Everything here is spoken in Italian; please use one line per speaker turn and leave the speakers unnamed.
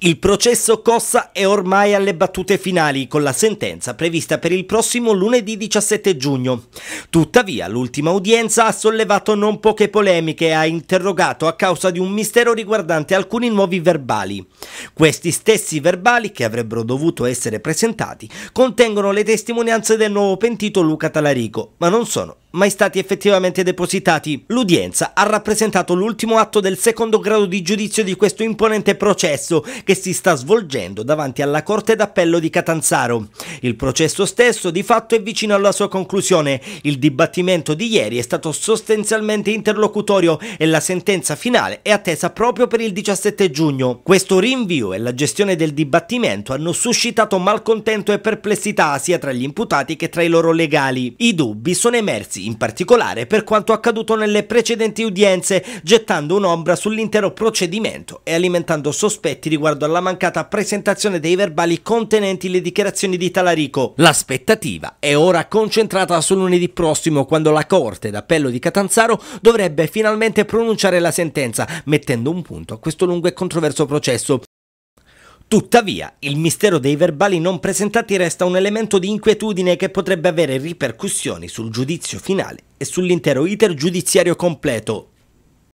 Il processo Cossa è ormai alle battute finali con la sentenza prevista per il prossimo lunedì 17 giugno. Tuttavia l'ultima udienza ha sollevato non poche polemiche e ha interrogato a causa di un mistero riguardante alcuni nuovi verbali. Questi stessi verbali, che avrebbero dovuto essere presentati, contengono le testimonianze del nuovo pentito Luca Talarico, ma non sono mai stati effettivamente depositati. L'udienza ha rappresentato l'ultimo atto del secondo grado di giudizio di questo imponente processo che si sta svolgendo davanti alla Corte d'Appello di Catanzaro. Il processo stesso di fatto è vicino alla sua conclusione. Il dibattimento di ieri è stato sostanzialmente interlocutorio e la sentenza finale è attesa proprio per il 17 giugno. Questo rinvio e la gestione del dibattimento hanno suscitato malcontento e perplessità sia tra gli imputati che tra i loro legali. I dubbi sono emersi in particolare per quanto accaduto nelle precedenti udienze, gettando un'ombra sull'intero procedimento e alimentando sospetti riguardo riguardo alla mancata presentazione dei verbali contenenti le dichiarazioni di Talarico. L'aspettativa è ora concentrata sul lunedì prossimo quando la Corte d'Appello di Catanzaro dovrebbe finalmente pronunciare la sentenza, mettendo un punto a questo lungo e controverso processo. Tuttavia, il mistero dei verbali non presentati resta un elemento di inquietudine che potrebbe avere ripercussioni sul giudizio finale e sull'intero iter giudiziario completo.